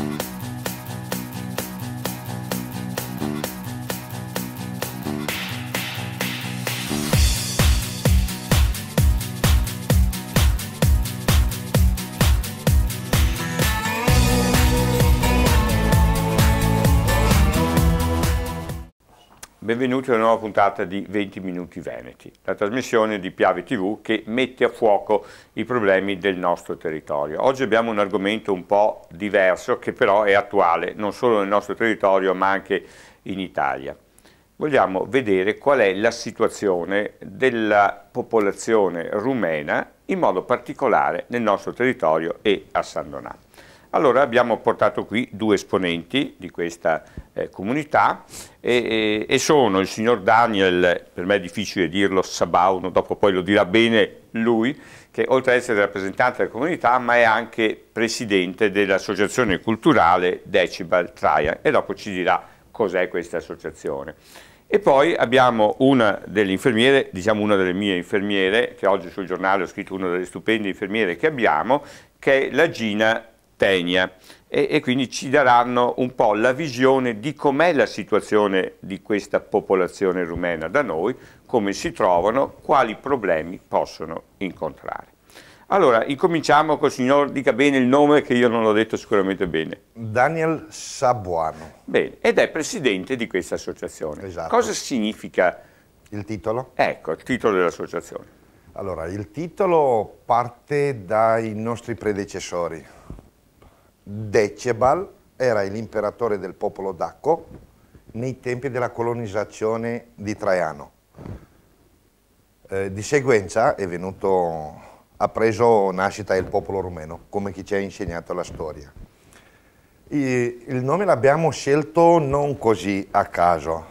Thank you. Benvenuti a una nuova puntata di 20 Minuti Veneti, la trasmissione di Piave TV che mette a fuoco i problemi del nostro territorio. Oggi abbiamo un argomento un po' diverso che però è attuale non solo nel nostro territorio ma anche in Italia. Vogliamo vedere qual è la situazione della popolazione rumena, in modo particolare nel nostro territorio e a San Donato. Allora abbiamo portato qui due esponenti di questa eh, comunità e, e, sono il signor Daniel, per me è difficile dirlo, Sabauno, dopo poi lo dirà bene lui, che oltre ad essere rappresentante della comunità ma è anche presidente dell'associazione culturale Decibel Trajan e dopo ci dirà cos'è questa associazione. E poi abbiamo una delle infermiere, diciamo una delle mie infermiere, che oggi sul giornale ho scritto una delle stupende infermiere che abbiamo, che è la Gina Tegna e, e quindi ci daranno un po' la visione di com'è la situazione di questa popolazione rumena da noi, come si trovano, quali problemi possono incontrare. Allora, incominciamo col signor, dica bene il nome che io non l'ho detto sicuramente bene. Daniel Sabuano. Bene, ed è presidente di questa associazione. Esatto. Cosa significa? Il titolo? Ecco, il titolo dell'associazione. Allora, il titolo parte dai nostri predecessori, Decebal era l'imperatore del popolo d'Acco nei tempi della colonizzazione di Traiano. Eh, di seguenza venuto, ha preso nascita il popolo rumeno, come chi ci ha insegnato la storia. E il nome l'abbiamo scelto non così a caso,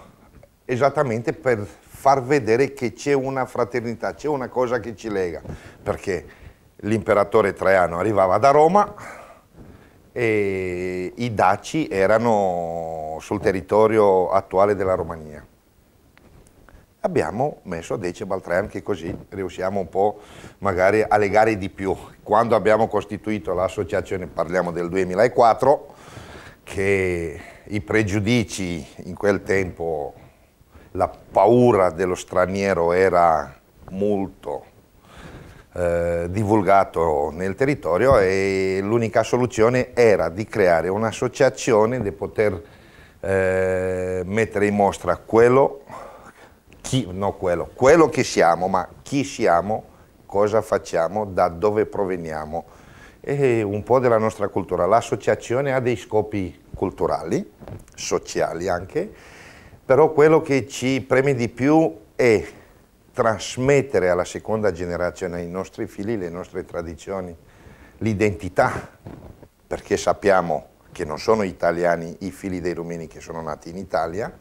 esattamente per far vedere che c'è una fraternità, c'è una cosa che ci lega, perché l'imperatore Traiano arrivava da Roma, e i daci erano sul territorio attuale della Romania. Abbiamo messo a decibel 3 anche così, riusciamo un po' magari a legare di più. Quando abbiamo costituito l'associazione, parliamo del 2004, che i pregiudici in quel tempo, la paura dello straniero era molto eh, divulgato nel territorio e l'unica soluzione era di creare un'associazione di poter eh, mettere in mostra quello, chi, no quello, quello che siamo, ma chi siamo, cosa facciamo, da dove proveniamo e un po' della nostra cultura. L'associazione ha dei scopi culturali, sociali anche, però quello che ci preme di più è trasmettere alla seconda generazione, ai nostri figli, le nostre tradizioni, l'identità, perché sappiamo che non sono italiani i figli dei rumeni che sono nati in Italia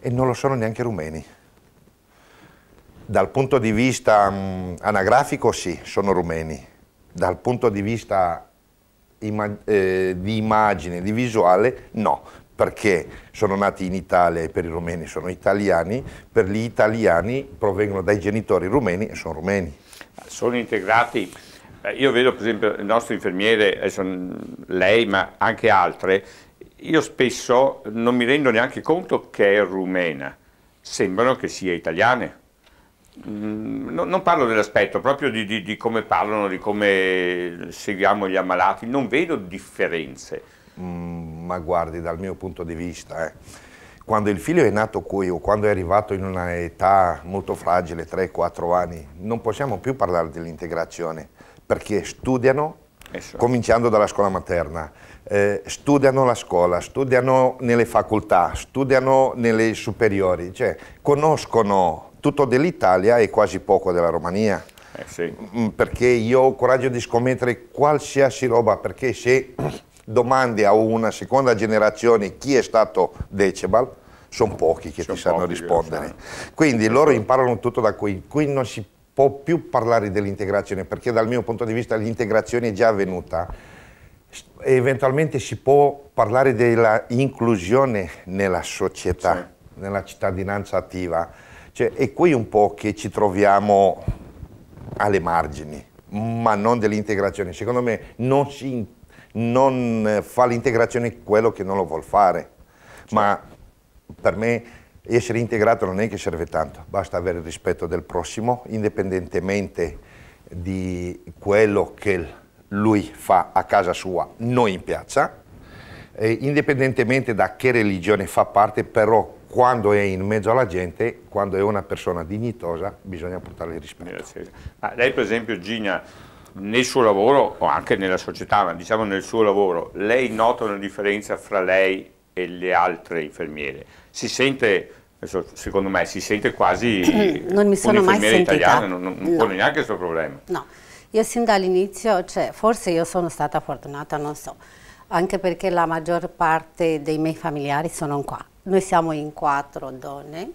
e non lo sono neanche rumeni. Dal punto di vista mh, mm, anagrafico sì, sono rumeni, dal punto di vista ima eh, di immagine, di visuale no perché sono nati in Italia e per i rumeni sono italiani, per gli italiani provengono dai genitori rumeni e sono rumeni. Sono integrati. Eh, io vedo per esempio il nostro infermiere, lei ma anche altre, io spesso non mi rendo neanche conto che è rumena, sembrano che sia italiane. Mm, non parlo dell'aspetto, proprio di, di, di come parlano, di come seguiamo gli ammalati, non vedo differenze. Mm ma guardi dal mio punto di vista, eh, quando il figlio è nato qui o quando è arrivato in una età molto fragile, 3-4 anni, non possiamo più parlare dell'integrazione, perché studiano certo. cominciando dalla scuola materna. Eh, studiano la scuola, studiano nelle facoltà, studiano nelle superiori, cioè conoscono tutto dell'Italia e quasi poco della Romania. Eh sì. Mm, perché io ho coraggio di scommettere qualsiasi roba, perché se domandi a una seconda generazione chi è stato Decebal, sono pochi che sono ti sanno rispondere. Eh, Quindi loro imparano tutto da qui. Qui non si può più parlare dell'integrazione, perché dal mio punto di vista l'integrazione è già avvenuta. Eventualmente si può parlare dell'inclusione nella società, sì. nella cittadinanza attiva. Cioè, è qui un po' che ci troviamo alle margini, ma non dell'integrazione. Secondo me non si non eh, fa l'integrazione quello che non lo vuole fare. Certo. Ma per me essere integrato non è che serve tanto, basta avere il rispetto del prossimo, indipendentemente di quello che lui fa a casa sua, noi in piazza, e indipendentemente da che religione fa parte, però quando è in mezzo alla gente, quando è una persona dignitosa, bisogna portarle rispetto. Ah, lei per esempio Gina nel suo lavoro o anche nella società, ma diciamo nel suo lavoro, lei nota una differenza fra lei e le altre infermiere? Si sente, secondo me, si sente quasi non mi sono non, non no. pone neanche questo problema. No, io sin dall'inizio, cioè, forse io sono stata fortunata, non so, anche perché la maggior parte dei miei familiari sono qua. Noi siamo in quattro donne,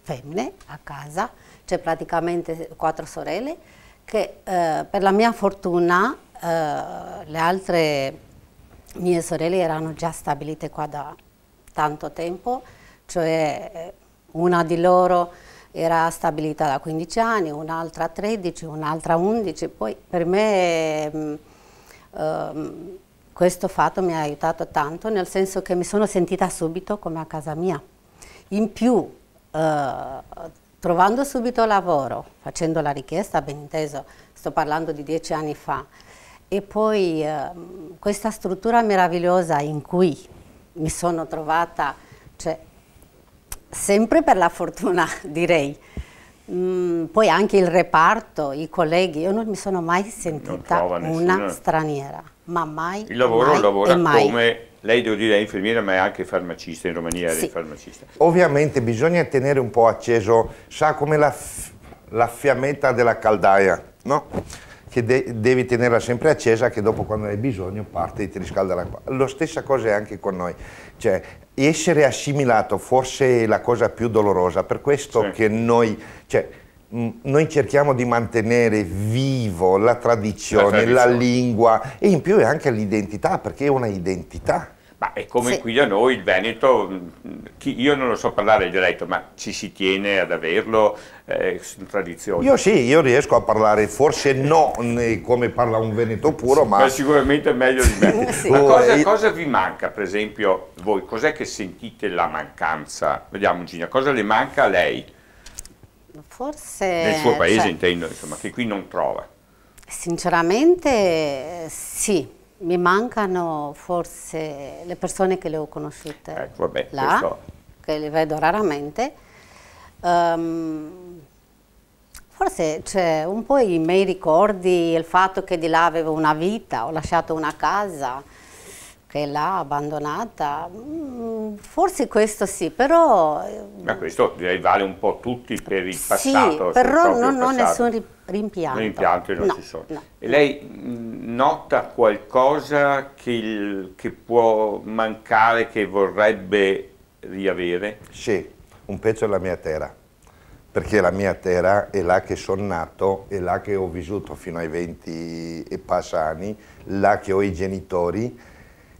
femmine, a casa, cioè praticamente quattro sorelle, che eh, per la mia fortuna eh, le altre mie sorelle erano già stabilite qua da tanto tempo, cioè eh, una di loro era stabilita da 15 anni, un'altra 13, un'altra 11, poi per me mh, mm, ehm, mh, questo fatto mi ha aiutato tanto, nel senso che mi sono sentita subito come a casa mia. In più eh, trovando subito lavoro, facendo la richiesta, ben inteso, sto parlando di dieci anni fa, e poi eh, questa struttura meravigliosa in cui mi sono trovata, cioè, sempre per la fortuna direi, mm, poi anche il reparto, i colleghi, io non mi sono mai sentita una straniera ma mai Il lavoro mai, lavora come, lei devo dire è infermiera ma è anche farmacista, in Romania era sì. farmacista. Ovviamente bisogna tenere un po' acceso, sa come la, la fiammetta della caldaia, no? che de devi tenerla sempre accesa che dopo quando hai bisogno parte e ti riscalda l'acqua. Lo stessa cosa è anche con noi, cioè essere assimilato forse è la cosa più dolorosa, per questo sì. che noi, cioè, Mm, noi cerchiamo di mantenere vivo la tradizione, la, tradizione. la lingua e in più è anche l'identità, perché è una identità. Ma è come sì. qui da noi, il Veneto, mm, chi, io non lo so parlare il dialetto, ma ci si tiene ad averlo, eh, sono tradizioni. Io sì, io riesco a parlare, forse no come parla un veneto puro, sì, ma... ma... sicuramente meglio di me. sì. Ma cosa, cosa, vi manca, per esempio, voi? Cos'è che sentite la mancanza? Vediamo Gina, cosa le manca a lei? Forse... Nel suo paese cioè, intendo, insomma, che qui non trova. Sinceramente sì, mi mancano forse le persone che le ho conosciute ecco, vabbè, là, questo. che le vedo raramente. Um, forse c'è un po' i miei ricordi, il fatto che di là avevo una vita, ho lasciato una casa, che l'ha abbandonata, mm, forse questo sì, però... Eh, Ma questo direi vale un po' tutti per il passato. Sì, però non ho nessun rimpianto. Rimpianti non no, ci sono. No. E lei mm, nota qualcosa che, che può mancare, che vorrebbe riavere? Sì, un pezzo della mia terra perché la mia terra è là che sono nato, è là che ho vissuto fino ai 20 e passa anni, là che ho i genitori,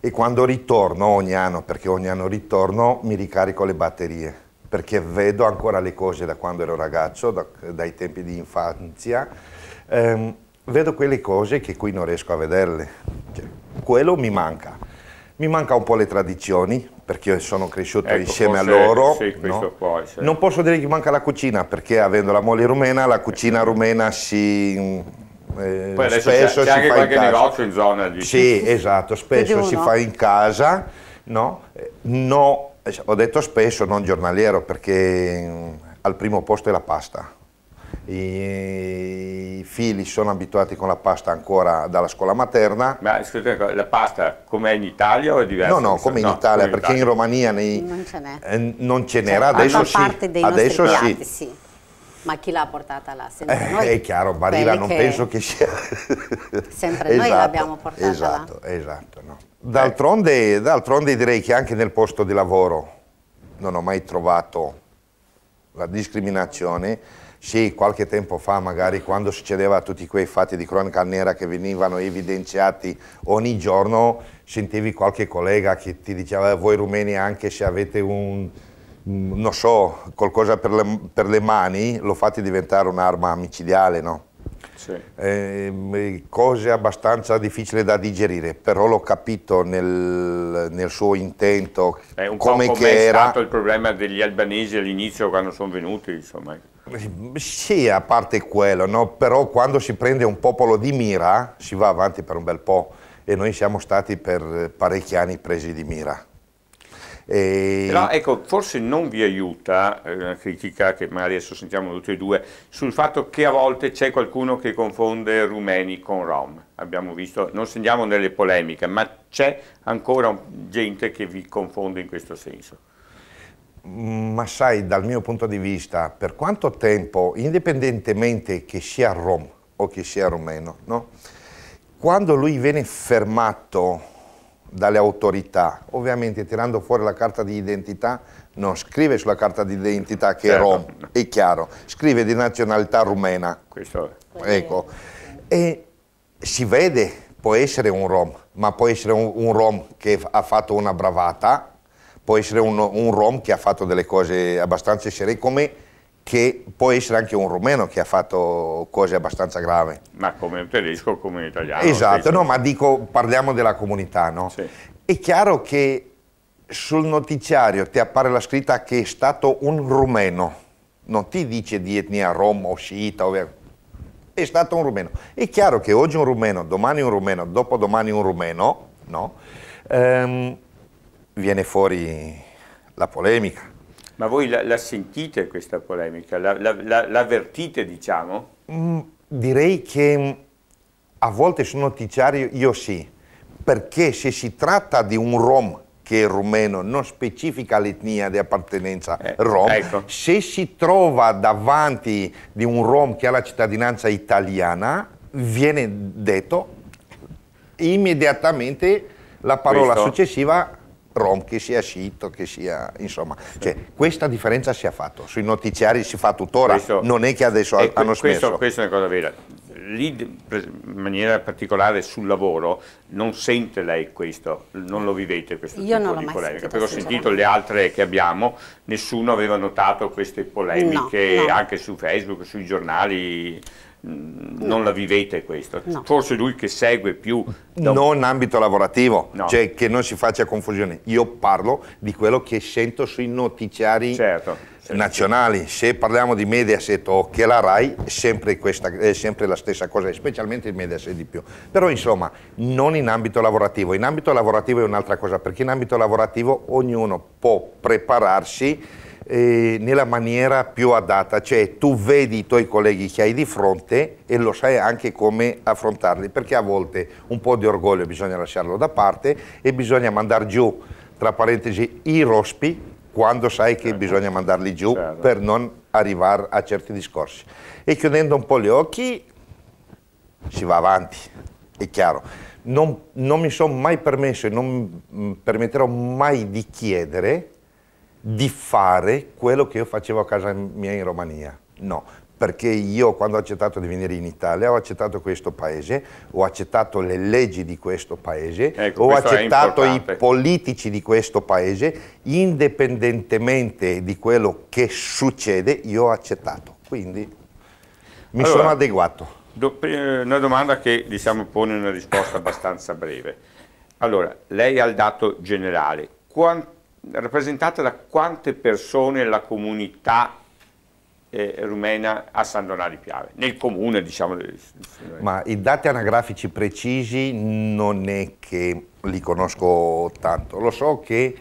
e quando ritorno ogni anno, perché ogni anno ritorno, mi ricarico le batterie, perché vedo ancora le cose da quando ero ragazzo, da, dai tempi di infanzia, ehm, vedo quelle cose che qui non riesco a vederle, cioè, quello mi manca. Mi manca un po' le tradizioni, perché io sono cresciuto ecco, insieme a loro. Sì, no? poi, Non posso dire che manca la cucina, perché avendo la moglie rumena, la cucina rumena si eh, Poi spesso c'è, c'è anche qualche negozio in zona di... Sì, esatto, spesso si fa in casa, no? Eh, no? Eh, ho detto spesso, non giornaliero, perché mm, al primo posto è la pasta. I figli sono abituati con la pasta ancora dalla scuola materna. Ma scusate, la pasta com'è in Italia o è diversa? No, no, come in no, Italia, come perché in, Italia. in Romania nei, non ce eh, n'era, cioè, adesso sì. Adesso piatti, sì. sì. Ma chi l'ha portata là? Sempre eh, noi. è chiaro, Barilla non che... penso che sia... Sempre esatto, noi l'abbiamo portata esatto, là. Esatto, no. d'altronde, d'altronde direi che anche nel posto di lavoro non ho mai trovato la discriminazione. Sì, qualche tempo fa, magari quando succedeva tutti quei fatti di cronaca nera che venivano evidenziati ogni giorno, sentivi qualche collega che ti diceva voi rumeni anche se avete un Mm, non so, qualcosa per le, per le mani, lo fate diventare un'arma micidiale, no? Sì. Eh, cose abbastanza difficili da digerire, però l'ho capito nel, nel suo intento. È un come po' come che è era. stato il problema degli albanesi all'inizio quando sono venuti, insomma. Sì, a parte quello, no? però quando si prende un popolo di mira si va avanti per un bel po' e noi siamo stati per parecchi anni presi di mira. E... Però ecco, forse non vi aiuta eh, una critica che magari adesso sentiamo tutti e due sul fatto che a volte c'è qualcuno che confonde rumeni con rom. Abbiamo visto, non scendiamo nelle polemiche, ma c'è ancora gente che vi confonde in questo senso. Mm, ma sai, dal mio punto di vista, per quanto tempo, indipendentemente che sia rom o che sia romeno, no? quando lui viene fermato dalle autorità, ovviamente tirando fuori la carta di identità, non scrive sulla carta di identità che certo. è rom, è chiaro, scrive di nazionalità rumena. Questo è. Ecco. E si vede, può essere un rom, ma può essere un, un rom che ha fatto una bravata, può essere un, un rom che ha fatto delle cose abbastanza serie, come che può essere anche un rumeno che ha fatto cose abbastanza gravi. Ma come un tedesco, o come un italiano. Esatto, no, ma dico, parliamo della comunità, no? Sì. È chiaro che sul notiziario ti appare la scritta che è stato un rumeno, non ti dice di etnia rom o sciita, è stato un rumeno. È chiaro che oggi un rumeno, domani un rumeno, dopodomani un rumeno, no? Ehm, viene fuori la polemica ma voi la, la sentite questa polemica? L'avvertite, la, diciamo? Mm, direi che mm, a volte sono notiziario, io sì, perché se si tratta di un rom che è rumeno, non specifica l'etnia di appartenenza eh, rom, ecco. se si trova davanti di un rom che ha la cittadinanza italiana, viene detto immediatamente la parola Questo. successiva rom, che sia sito, che sia... insomma, cioè, questa differenza si è fatta, sui notiziari si fa tuttora, questo, non è che adesso è, hanno questo, smesso. Questa è una cosa vera, lì in maniera particolare sul lavoro non sente lei questo, non lo vivete questo Io tipo di polemica, sentito, perché ho sentito le altre che abbiamo, nessuno aveva notato queste polemiche no, no. anche su Facebook, sui giornali Mm, non la vivete questo, no. forse lui che segue più... Da... Non in ambito lavorativo, no. cioè che non si faccia confusione, io parlo di quello che sento sui notiziari certo, certo. nazionali, se parliamo di Mediaset o che la RAI è sempre, questa, è sempre la stessa cosa, specialmente il Mediaset di più, però insomma non in ambito lavorativo, in ambito lavorativo è un'altra cosa, perché in ambito lavorativo ognuno può prepararsi eh, nella maniera più adatta, cioè tu vedi i tuoi colleghi che hai di fronte e lo sai anche come affrontarli, perché a volte un po' di orgoglio bisogna lasciarlo da parte e bisogna mandare giù, tra parentesi, i rospi quando sai che certo. bisogna mandarli giù certo. per non arrivare a certi discorsi. E chiudendo un po' gli occhi si va avanti, è chiaro. Non, non mi sono mai permesso e non mi permetterò mai di chiedere di fare quello che io facevo a casa mia in Romania. No, perché io quando ho accettato di venire in Italia ho accettato questo paese, ho accettato le leggi di questo paese, ecco, ho accettato i politici di questo paese, indipendentemente di quello che succede, io ho accettato. Quindi mi allora, sono adeguato. Do, eh, una domanda che diciamo pone una risposta abbastanza breve. Allora, lei ha il dato generale. Quanto rappresentata da quante persone la comunità eh, rumena a San Donà di Piave, nel comune diciamo. Ma i dati anagrafici precisi non è che li conosco tanto, lo so che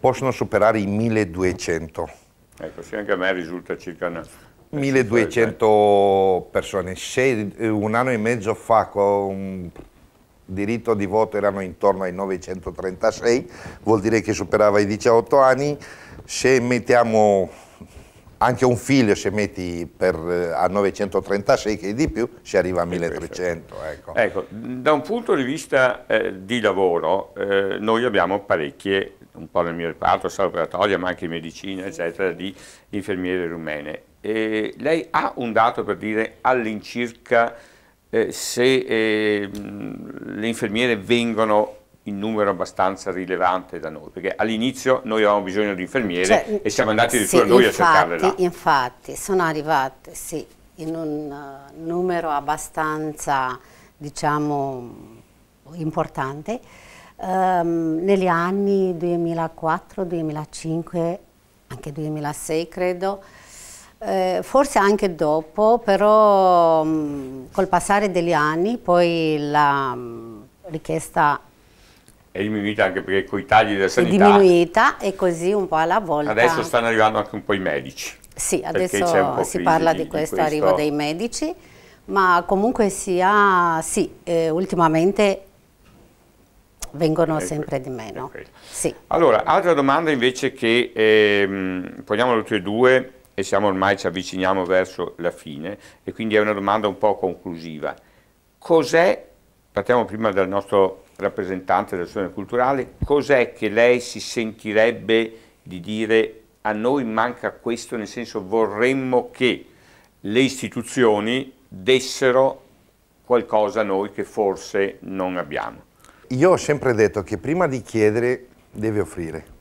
possono superare i 1200. Ecco, sì, anche a me risulta circa una, 1200 eh, persone. Se un anno e mezzo fa con diritto di voto erano intorno ai 936, vuol dire che superava i 18 anni, se mettiamo anche un figlio se metti per, eh, a 936 che è di più si arriva a 1300. Ecco. ecco da un punto di vista eh, di lavoro eh, noi abbiamo parecchie, un po' nel mio reparto, sala operatoria ma anche in medicina, eccetera, di infermiere rumene. E lei ha un dato per dire all'incirca eh, se eh, le infermiere vengono in numero abbastanza rilevante da noi, perché all'inizio noi avevamo bisogno di infermiere cioè, e siamo cioè, andati di sì, noi infatti, a cercarle là. Infatti, sono arrivate, sì, in un uh, numero abbastanza, diciamo, importante. Um, negli anni 2004, 2005, anche 2006 credo, eh, forse anche dopo, però mh, mm, col passare degli anni poi la mh, mm, richiesta è diminuita anche perché con i tagli della sanità è diminuita e così un po' alla volta. Adesso stanno arrivando anche un po' i medici. Sì, adesso si parla di, di questo, questo arrivo dei medici, ma comunque sia, sì, eh, ultimamente vengono ecco, sempre di meno. Sì. Allora, altra domanda invece che ehm, poniamo le tue due, e siamo ormai ci avviciniamo verso la fine e quindi è una domanda un po' conclusiva. Cos'è, partiamo prima dal nostro rappresentante della dell'azione culturale, cos'è che lei si sentirebbe di dire a noi manca questo, nel senso vorremmo che le istituzioni dessero qualcosa a noi che forse non abbiamo? Io ho sempre detto che prima di chiedere deve offrire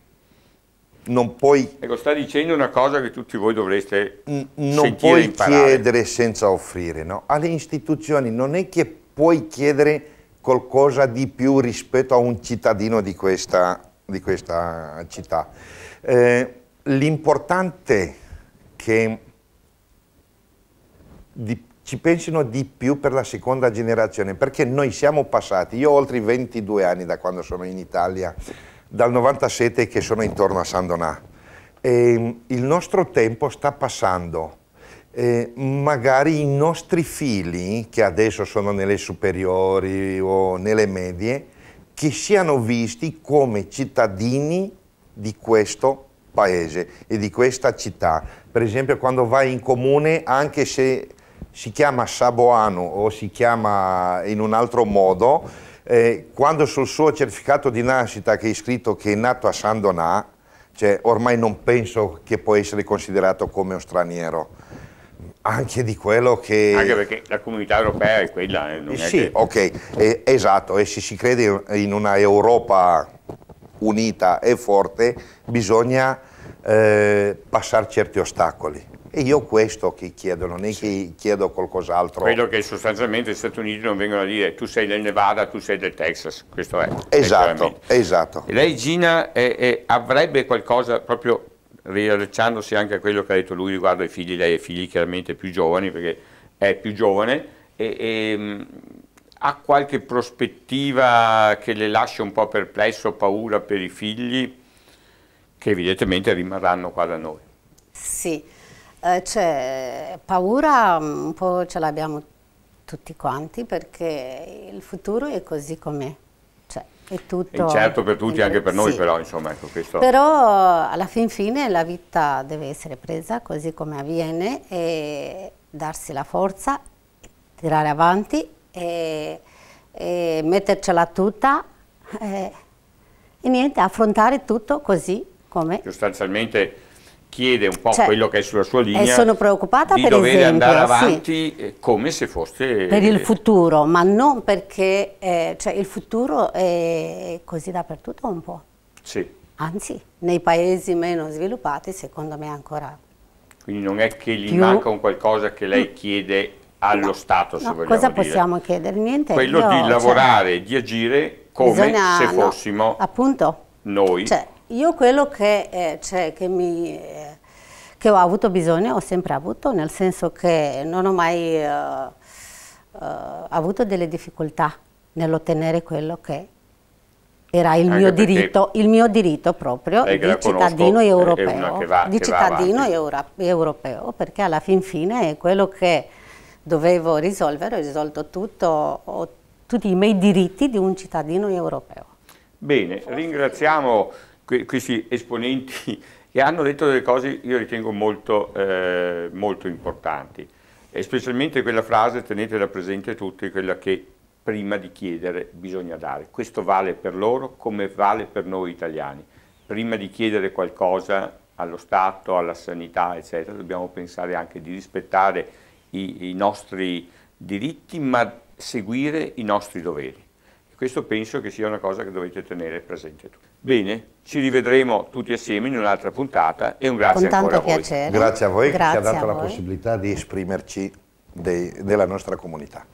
non puoi... Ecco, sta dicendo una cosa che tutti voi dovreste Non puoi chiedere senza offrire, no? Alle istituzioni non è che puoi chiedere qualcosa di più rispetto a un cittadino di questa, di questa città. Eh, L'importante che di, ci pensino di più per la seconda generazione, perché noi siamo passati, io ho oltre 22 anni da quando sono in Italia, dal 97 che sono intorno a San Donà. E, ehm, il nostro tempo sta passando. Eh, magari i nostri figli, che adesso sono nelle superiori o nelle medie, che siano visti come cittadini di questo paese e di questa città. Per esempio quando vai in comune, anche se si chiama Saboano o si chiama in un altro modo, eh, quando sul suo certificato di nascita che è scritto che è nato a San Donà, cioè, ormai non penso che può essere considerato come un straniero. Anche di quello che... Anche perché la comunità europea è quella. Eh, non sì, è che... ok, eh, esatto, e se si crede in una Europa unita e forte bisogna eh, passare certi ostacoli. E io questo che chiedo, non è che chiedo qualcos'altro. Credo che sostanzialmente gli Stati Uniti non vengono a dire tu sei del Nevada, tu sei del Texas, questo è. Esatto, esatto. Lei Gina è, è, avrebbe qualcosa proprio riallacciandosi anche a quello che ha detto lui riguardo ai figli, lei ha figli chiaramente più giovani perché è più giovane e, e mm, ha qualche prospettiva che le lascia un po' perplesso, paura per i figli che evidentemente rimarranno qua da noi. Sì. Eh, cioè, paura mm, un po' ce l'abbiamo tutti quanti perché il futuro è così com'è. Cioè, è tutto... Incerto per tutti, anche per noi sì. però, insomma, ecco questo. Però alla fin fine la vita deve essere presa così come avviene e darsi la forza, tirare avanti e, e mettercela tutta e, eh, e niente, affrontare tutto così come... Sostanzialmente chiede un po' cioè, quello che è sulla sua eh, linea. E sono preoccupata di per dover esempio, andare avanti sì. Eh, come se fosse... Per il eh, futuro, ma non perché eh, cioè il futuro è così dappertutto un po'. Sì. Anzi, nei paesi meno sviluppati secondo me ancora... Quindi non è che gli più... manca un qualcosa che lei chiede allo no, Stato, se no, vogliamo cosa dire. possiamo chiedere? Niente. Quello io, di cioè, lavorare, cioè, di agire come bisogna, se fossimo no, appunto, noi. Cioè, io quello che, eh, cioè, che, mi, eh, che, ho avuto bisogno ho sempre avuto, nel senso che non ho mai eh, eh avuto delle difficoltà nell'ottenere quello che era il Anche mio diritto, il mio diritto proprio di cittadino europeo, va, di cittadino euro, europeo, perché alla fin fine è quello che dovevo risolvere, ho risolto tutto, ho tutti i miei diritti di un cittadino europeo. Bene, ringraziamo que questi esponenti che hanno detto delle cose io ritengo molto, eh, molto importanti, e specialmente quella frase, tenetela presente tutti, quella che prima di chiedere bisogna dare. Questo vale per loro come vale per noi italiani. Prima di chiedere qualcosa allo Stato, alla sanità, eccetera, dobbiamo pensare anche di rispettare i, i nostri diritti, ma seguire i nostri doveri. E questo penso che sia una cosa che dovete tenere presente tutti. Bene, ci rivedremo tutti assieme in un'altra puntata e un grazie ancora a voi. Piacere. Grazie a voi grazie che ci ha dato la possibilità di esprimerci dei, della nostra comunità.